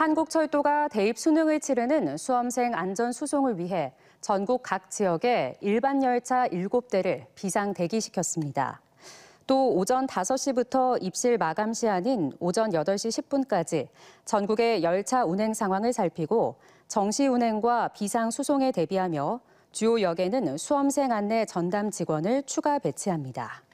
한국철도가 대입 수능을 치르는 수험생 안전 수송을 위해 전국 각 지역에 일반 열차 7대를 비상 대기시켰습니다. 또 오전 5시부터 입실 마감 시한인 오전 8시 10분까지 전국의 열차 운행 상황을 살피고 정시 운행과 비상 수송에 대비하며 주요 역에는 수험생 안내 전담 직원을 추가 배치합니다.